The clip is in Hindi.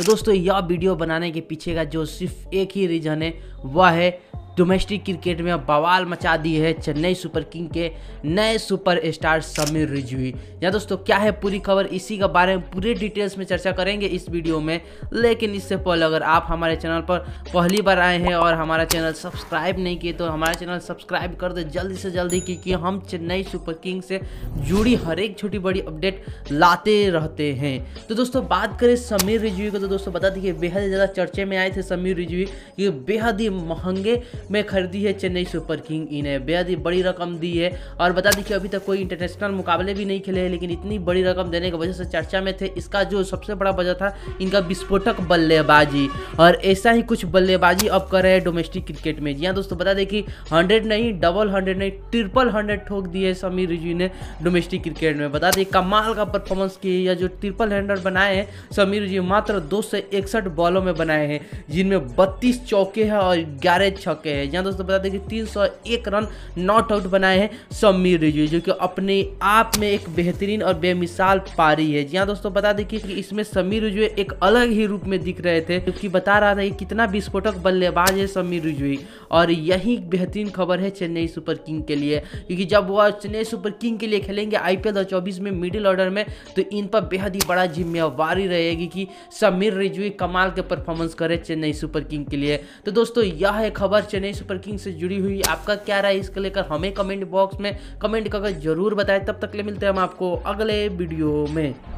तो दोस्तों यह वीडियो बनाने के पीछे का जो सिर्फ एक ही रीज़न है वह है डोमेस्टिक क्रिकेट में बवाल मचा दी है चेन्नई सुपर किंग के नए सुपर स्टार समीर रिजवी या दोस्तों क्या है पूरी खबर इसी के बारे में पूरे डिटेल्स में चर्चा करेंगे इस वीडियो में लेकिन इससे पहले अगर आप हमारे चैनल पर पहली बार आए हैं और हमारा चैनल सब्सक्राइब नहीं किए तो हमारा चैनल सब्सक्राइब कर दे जल्दी से जल्दी क्योंकि हम चेन्नई सुपर किंग से जुड़ी हर एक छोटी बड़ी अपडेट लाते रहते हैं तो दोस्तों बात करें समीर रिजवी को तो दोस्तों बता दीजिए बेहद ज़्यादा चर्चे में आए थे समीर रिजवी ये बेहद ही महंगे મે ખરીદી હે ચેન્નાઈ સુપર કિંગ ઇને બેયાધી બડી રકમ દી હે ઓર બતા દેખિયે અભી તક કોઈ ઇન્ટરનેશનલ મુકાબલે ભી નહીં ખિલે હે લેકિન ઇતની બડી રકમ દેને કે વજહ સે ચર્ચા મેં થે ઇસકા જો સબસે બડા બજા થા ઇનકા વિસ્ફોટક બલ્લેબાજી ઓર એસા હી કુછ બલ્લેબાજી અપ કરે હે ડોમેસ્ટિક ક્રિકેટ મેં યે હા દોસ્તો બતા દેખી 100 નહીં 100 નહીં ટ્રિપલ 100 ઠોક દિયે સમીરજી ને ડોમેસ્ટિક ક્રિકેટ મેં બતા દે કમાલ કા પરફોર્મન્સ કિયા હે યે જો ટ્રિપલ 100 બનાયે હે સમીરજી માત્ર 261 બોલો મેં બનાયે હે જિનમે 32 ચોકે હે ઓર 11 ગેર છકે चुके हैं यहाँ दोस्तों बता दें कि तीन रन नॉट आउट बनाए हैं समीर रिजू जो कि अपने आप में एक बेहतरीन और बेमिसाल पारी है यहाँ दोस्तों बता दें कि इसमें समीर रिजू एक अलग ही रूप में दिख रहे थे क्योंकि बता रहा था कि कितना विस्फोटक बल्लेबाज है समीर रिजू और यही बेहतरीन खबर है चेन्नई सुपर किंग के लिए क्योंकि जब वह चेन्नई सुपर किंग के लिए खेलेंगे आई पी में मिडिल ऑर्डर में तो इन पर बेहद ही बड़ा जिम्मेवारी रहेगी कि समीर रिजवी कमाल के परफॉर्मेंस करे चेन्नई सुपर किंग के लिए तो दोस्तों यह है खबर चेन्नई चेन्नई सुपर किंग्स से जुड़ी हुई आपका क्या राय इसको लेकर हमें कमेंट बॉक्स में कमेंट करके जरूर बताएं तब तक ले मिलते हैं हम आपको अगले वीडियो में